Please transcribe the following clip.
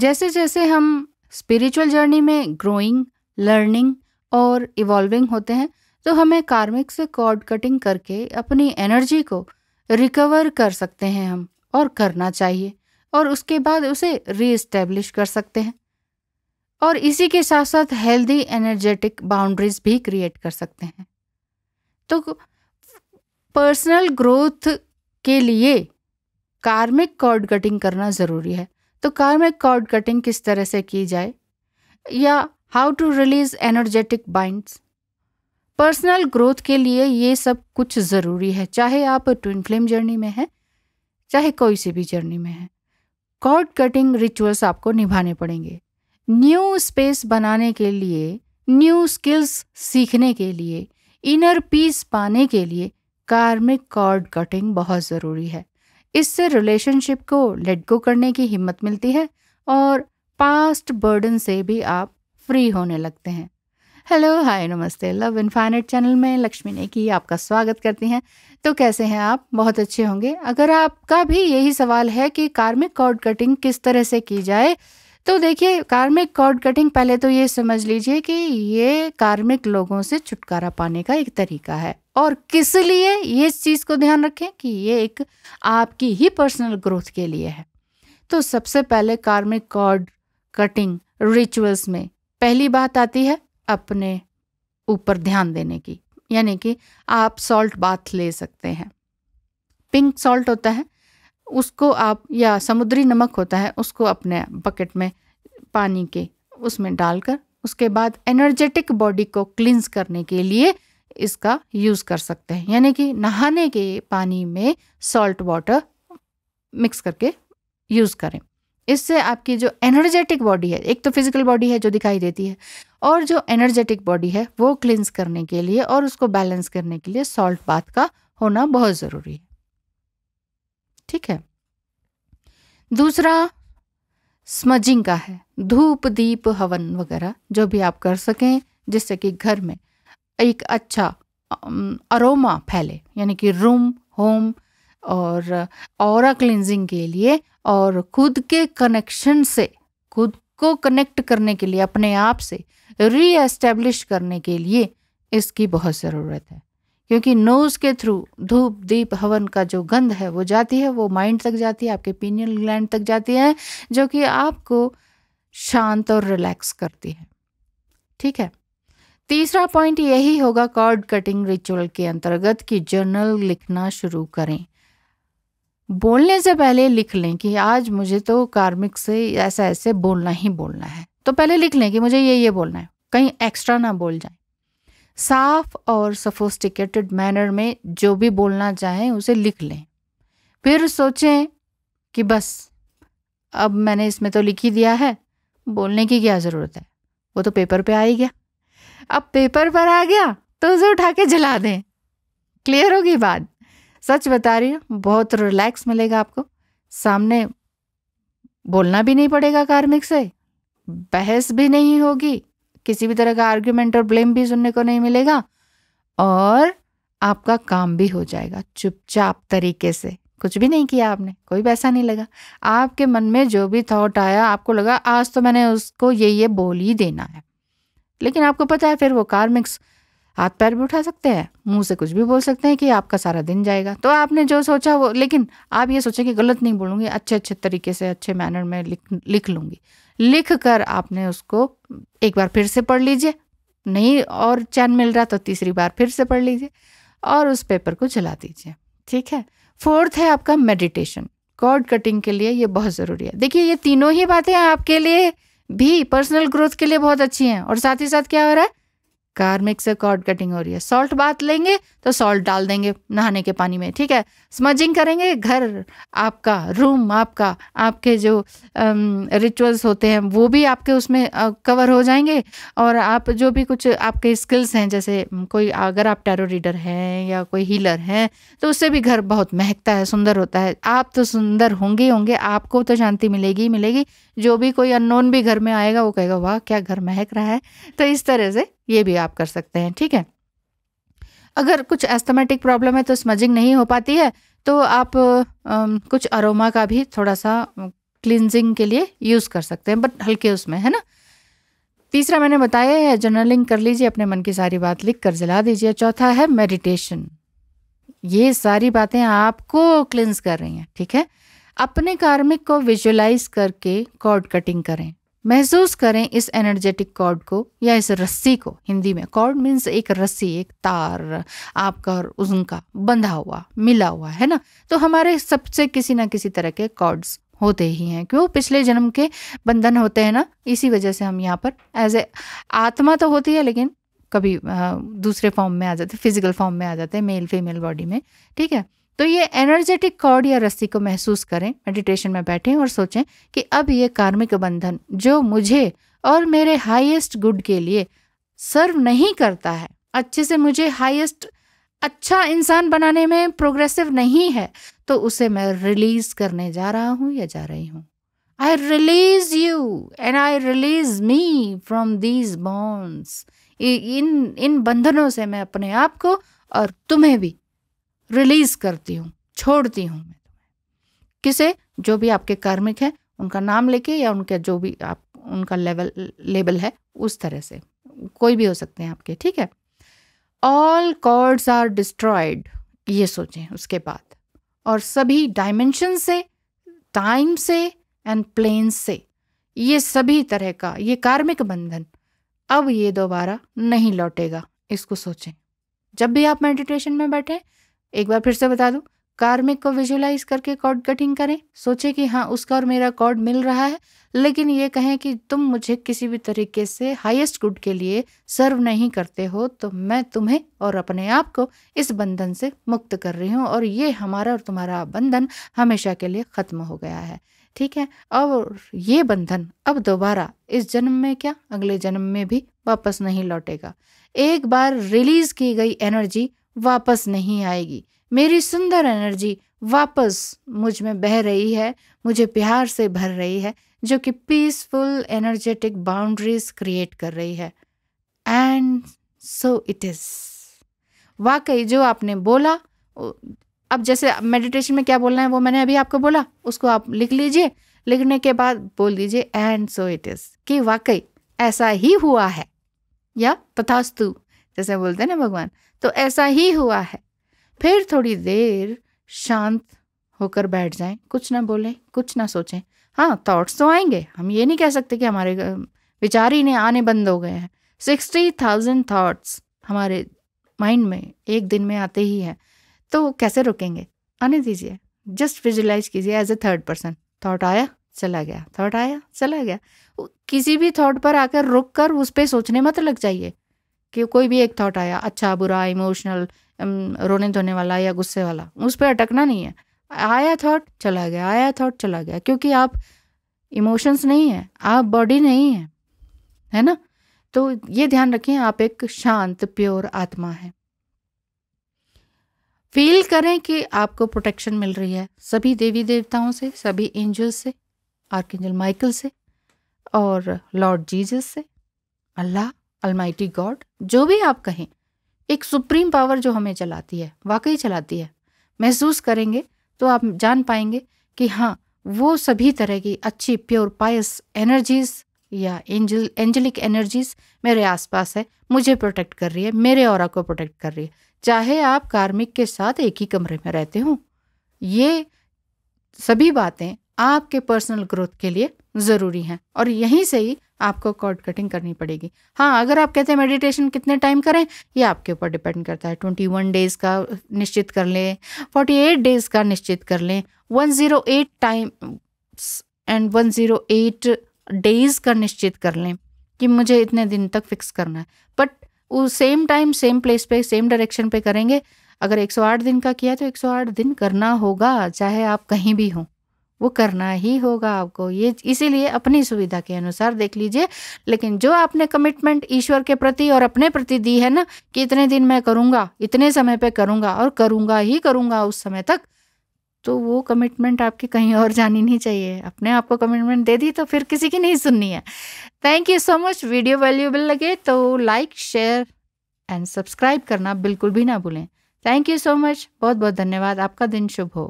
जैसे जैसे हम स्पिरिचुअल जर्नी में ग्रोइंग लर्निंग और इवॉल्विंग होते हैं तो हमें कार्मिक से कॉर्ड कटिंग करके अपनी एनर्जी को रिकवर कर सकते हैं हम और करना चाहिए और उसके बाद उसे रीइस्टेब्लिश कर सकते हैं और इसी के साथ साथ हेल्दी एनर्जेटिक बाउंड्रीज भी क्रिएट कर सकते हैं तो पर्सनल ग्रोथ के लिए कार्मिक कॉर्ड कटिंग करना ज़रूरी है तो कार में कॉर्ड कटिंग किस तरह से की जाए या how to release energetic binds personal growth के लिए ये सब कुछ ज़रूरी है चाहे आप ट्विन फ्लेम जर्नी में हैं चाहे कोई सी भी जर्नी में है कॉर्ड कटिंग रिचुअल्स आपको निभाने पड़ेंगे न्यू स्पेस बनाने के लिए न्यू स्किल्स सीखने के लिए इनर पीस पाने के लिए कार्मिक कॉर्ड कटिंग बहुत ज़रूरी है इससे रिलेशनशिप को लेट गो करने की हिम्मत मिलती है और पास्ट बर्डन से भी आप फ्री होने लगते हैं हेलो हाय नमस्ते लव इनफाइनेट चैनल में लक्ष्मी ने की आपका स्वागत करती हैं तो कैसे हैं आप बहुत अच्छे होंगे अगर आपका भी यही सवाल है कि कार्मिक कॉर्ड कटिंग किस तरह से की जाए तो देखिए कार्मिक कॉर्ड कटिंग पहले तो ये समझ लीजिए कि ये कार्मिक लोगों से छुटकारा पाने का एक तरीका है और किस लिए ये चीज़ को ध्यान रखें कि ये एक आपकी ही पर्सनल ग्रोथ के लिए है तो सबसे पहले कार्मिक कॉर्ड कटिंग रिचुअल्स में पहली बात आती है अपने ऊपर ध्यान देने की यानी कि आप सॉल्ट बाथ ले सकते हैं पिंक सॉल्ट होता है उसको आप या समुद्री नमक होता है उसको अपने बकेट में पानी के उसमें डालकर उसके बाद एनर्जेटिक बॉडी को क्लींस करने के लिए इसका यूज़ कर सकते हैं यानी कि नहाने के पानी में सॉल्ट वाटर मिक्स करके यूज़ करें इससे आपकी जो एनर्जेटिक बॉडी है एक तो फिजिकल बॉडी है जो दिखाई देती है और जो एनर्जेटिक बॉडी है वो क्लिनस करने के लिए और उसको बैलेंस करने के लिए सॉल्ट बाथ का होना बहुत ज़रूरी है ठीक है दूसरा स्मजिंग का है धूप दीप हवन वगैरह जो भी आप कर सकें जिससे कि घर में एक अच्छा अरोमा फैले यानी कि रूम होम और और क्लिनजिंग के लिए और खुद के कनेक्शन से खुद को कनेक्ट करने के लिए अपने आप से एस्टेब्लिश करने के लिए इसकी बहुत ज़रूरत है क्योंकि नोज़ के थ्रू धूप दीप हवन का जो गंध है वो जाती है वो माइंड तक जाती है आपके पीनियल ग्लैंड तक जाती है जो कि आपको शांत और रिलैक्स करती है ठीक है तीसरा पॉइंट यही होगा कॉर्ड कटिंग रिचुअल के अंतर्गत कि जर्नल लिखना शुरू करें बोलने से पहले लिख लें कि आज मुझे तो कार्मिक से ऐसा ऐसे बोलना ही बोलना है तो पहले लिख लें कि मुझे ये ये बोलना है कहीं एक्स्ट्रा ना बोल जाए साफ और सफोस्टिकेटेड मैनर में जो भी बोलना चाहें उसे लिख लें फिर सोचें कि बस अब मैंने इसमें तो लिख ही दिया है बोलने की क्या ज़रूरत है वो तो पेपर पे आ ही गया अब पेपर पर आ गया तो उसे उठा के जला दें क्लियर होगी बात सच बता रही हूँ बहुत रिलैक्स मिलेगा आपको सामने बोलना भी नहीं पड़ेगा कार्मिक से बहस भी नहीं होगी किसी भी तरह का आर्ग्यूमेंट और ब्लेम भी सुनने को नहीं मिलेगा और आपका काम भी हो जाएगा चुपचाप तरीके से कुछ भी नहीं किया आपने कोई पैसा नहीं लगा आपके मन में जो भी थॉट आया आपको लगा आज तो मैंने उसको ये ये बोल ही देना है लेकिन आपको पता है फिर वो कार्मिक्स हाथ पैर भी उठा सकते हैं मुंह से कुछ भी बोल सकते हैं कि आपका सारा दिन जाएगा तो आपने जो सोचा वो लेकिन आप ये सोचें कि गलत नहीं बोलूँगी अच्छे अच्छे तरीके से अच्छे मैनर में लिख लिख लूँगी लिख कर आपने उसको एक बार फिर से पढ़ लीजिए नहीं और चैन मिल रहा तो तीसरी बार फिर से पढ़ लीजिए और उस पेपर को चला दीजिए ठीक है फोर्थ है आपका मेडिटेशन कॉर्ड कटिंग के लिए ये बहुत ज़रूरी है देखिए ये तीनों ही बातें आपके लिए भी पर्सनल ग्रोथ के लिए बहुत अच्छी हैं और साथ ही साथ क्या हो रहा है नमस्कार से कॉर्ड कटिंग हो रही है सॉल्ट बात लेंगे तो सॉल्ट डाल देंगे नहाने के पानी में ठीक है स्मजिंग करेंगे घर आपका रूम आपका आपके जो रिचुअल्स होते हैं वो भी आपके उसमें कवर हो जाएंगे और आप जो भी कुछ आपके स्किल्स हैं जैसे कोई अगर आप टैरो रीडर हैं या कोई हीलर हैं तो उससे भी घर बहुत महकता है सुंदर होता है आप तो सुंदर होंगे होंगे आपको तो शांति मिलेगी मिलेगी जो भी कोई अननोन भी घर में आएगा वो कहेगा वाह क्या घर महक रहा है तो इस तरह से ये भी आप कर सकते हैं ठीक है अगर कुछ एस्थमेटिक प्रॉब्लम है तो स्मजिंग नहीं हो पाती है तो आप आ, कुछ अरोमा का भी थोड़ा सा क्लिनजिंग के लिए यूज़ कर सकते हैं बट हल्के उसमें है ना तीसरा मैंने बताया है जर्नलिंग कर लीजिए अपने मन की सारी बात लिख कर जला दीजिए चौथा है मेडिटेशन ये सारी बातें आपको क्लिनज कर रही हैं ठीक है अपने कार्मिक को विजुलाइज करके कॉर्ड कटिंग करें महसूस करें इस एनर्जेटिक कॉर्ड को या इस रस्सी को हिंदी में कॉर्ड मीन्स एक रस्सी एक तार आपका और उनका बंधा हुआ मिला हुआ है ना तो हमारे सबसे किसी ना किसी तरह के कॉर्ड्स होते ही हैं क्यों पिछले जन्म के बंधन होते हैं ना इसी वजह से हम यहाँ पर एज ए आत्मा तो होती है लेकिन कभी दूसरे फॉर्म में आ जाते फिजिकल फॉर्म में आ जाते हैं मेल फीमेल बॉडी में ठीक है तो ये एनर्जेटिक कॉर्ड या रस्सी को महसूस करें मेडिटेशन में बैठें और सोचें कि अब ये कार्मिक बंधन जो मुझे और मेरे हाईएस्ट गुड के लिए सर्व नहीं करता है अच्छे से मुझे हाईएस्ट अच्छा इंसान बनाने में प्रोग्रेसिव नहीं है तो उसे मैं रिलीज करने जा रहा हूँ या जा रही हूँ I release you and I release me from these bonds इन इन बंधनों से मैं अपने आप को और तुम्हें भी रिलीज करती हूँ छोड़ती हूँ मैं तुम्हें किसे जो भी आपके कार्मिक हैं उनका नाम लेके या उनके जो भी आप उनका लेवल लेबल है उस तरह से कोई भी हो सकते हैं आपके ठीक है ऑल कॉर्ड्स आर डिस्ट्रॉयड ये सोचें उसके बाद और सभी डायमेंशन से टाइम से एंड प्लेन से ये सभी तरह का ये कार्मिक बंधन अब ये दोबारा नहीं लौटेगा इसको सोचें जब भी आप मेडिटेशन में बैठें एक बार फिर से बता दूं कार्मिक को विजुलाइज करके कॉर्ड कटिंग करें सोचें कि हाँ उसका और मेरा कॉर्ड मिल रहा है लेकिन ये कहें कि तुम मुझे किसी भी तरीके से हाईएस्ट गुड के लिए सर्व नहीं करते हो तो मैं तुम्हें और अपने आप को इस बंधन से मुक्त कर रही हूँ और ये हमारा और तुम्हारा बंधन हमेशा के लिए ख़त्म हो गया है ठीक है और ये बंधन अब दोबारा इस जन्म में क्या अगले जन्म में भी वापस नहीं लौटेगा एक बार रिलीज़ की गई एनर्जी वापस नहीं आएगी मेरी सुंदर एनर्जी वापस मुझ में बह रही है मुझे प्यार से भर रही है जो कि पीसफुल एनर्जेटिक बाउंड्रीज क्रिएट कर रही है एंड सो इट इज़ वाकई जो आपने बोला अब जैसे मेडिटेशन में क्या बोलना है वो मैंने अभी आपको बोला उसको आप लिख लीजिए लिखने के बाद बोल दीजिए एंड सो इट इज़ कि वाकई ऐसा ही हुआ है या तथास्तु जैसे बोलते हैं ना भगवान तो ऐसा ही हुआ है फिर थोड़ी देर शांत होकर बैठ जाएं कुछ ना बोलें कुछ ना सोचें हाँ थॉट्स तो आएंगे हम ये नहीं कह सकते कि हमारे विचार ही ने आने बंद हो गए हैं सिक्सटी थाउजेंड थाट्स हमारे माइंड में एक दिन में आते ही हैं तो कैसे रुकेंगे आने दीजिए जस्ट विजुलाइज कीजिए as a third person thought आया चला गया थाट आया चला गया किसी भी थाट पर आकर रुक कर उस पर सोचने मत लग जाइए कि कोई भी एक थॉट आया अच्छा बुरा इमोशनल um, रोने धोने वाला या गुस्से वाला उस पर अटकना नहीं है आया थॉट चला गया आया थॉट चला गया क्योंकि आप इमोशंस नहीं है आप बॉडी नहीं है है ना तो ये ध्यान रखें आप एक शांत प्योर आत्मा है फील करें कि आपको प्रोटेक्शन मिल रही है सभी देवी देवताओं से सभी एंजल्स से आर्क माइकल से और लॉर्ड जीजस से अल्लाह अलमाइटी गॉड जो भी आप कहें एक सुप्रीम पावर जो हमें चलाती है वाकई चलाती है महसूस करेंगे तो आप जान पाएंगे कि हाँ वो सभी तरह की अच्छी प्योर पायस एनर्जीज या एंजल एंजलिक एनर्जीज मेरे आसपास है मुझे प्रोटेक्ट कर रही है मेरे और को प्रोटेक्ट कर रही है चाहे आप कार्मिक के साथ एक ही कमरे में रहते हों ये सभी बातें आपके पर्सनल ग्रोथ के लिए ज़रूरी हैं और यहीं से ही आपको कॉर्ड कटिंग करनी पड़ेगी हाँ अगर आप कहते हैं मेडिटेशन कितने टाइम करें ये आपके ऊपर डिपेंड करता है ट्वेंटी वन डेज़ का निश्चित कर लें फोर्टी एट डेज़ का निश्चित कर लें one zero eight time and one zero eight days का निश्चित कर लें कि मुझे इतने दिन तक फिक्स करना है बट वो सेम टाइम सेम प्लेस पे सेम डायरेक्शन पे करेंगे अगर 108 दिन का किया तो 108 दिन करना होगा चाहे आप कहीं भी हों वो करना ही होगा आपको ये इसीलिए अपनी सुविधा के अनुसार देख लीजिए लेकिन जो आपने कमिटमेंट ईश्वर के प्रति और अपने प्रति दी है ना कि इतने दिन मैं करूँगा इतने समय पे करूँगा और करूँगा ही करूँगा उस समय तक तो वो कमिटमेंट आपकी कहीं और जानी नहीं चाहिए अपने आप को कमिटमेंट दे दी तो फिर किसी की नहीं सुननी है thank you so much video valuable लगे तो लाइक शेयर एंड सब्सक्राइब करना बिल्कुल भी ना भूलें थैंक यू सो मच बहुत बहुत धन्यवाद आपका दिन शुभ हो